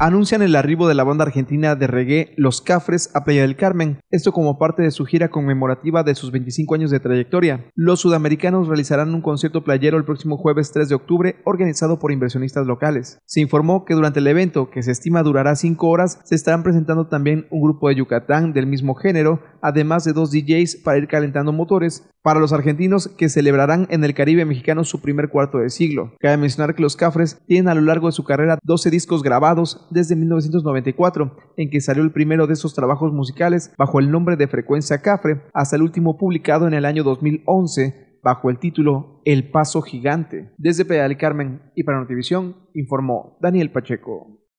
anuncian el arribo de la banda argentina de reggae Los Cafres a Playa del Carmen, esto como parte de su gira conmemorativa de sus 25 años de trayectoria. Los sudamericanos realizarán un concierto playero el próximo jueves 3 de octubre organizado por inversionistas locales. Se informó que durante el evento, que se estima durará 5 horas, se estarán presentando también un grupo de Yucatán del mismo género, además de dos DJs para ir calentando motores para los argentinos que celebrarán en el Caribe mexicano su primer cuarto de siglo. Cabe mencionar que los Cafres tienen a lo largo de su carrera 12 discos grabados desde 1994, en que salió el primero de esos trabajos musicales bajo el nombre de Frecuencia Cafre, hasta el último publicado en el año 2011 bajo el título El Paso Gigante. Desde Pedal Carmen y para Notivisión informó Daniel Pacheco.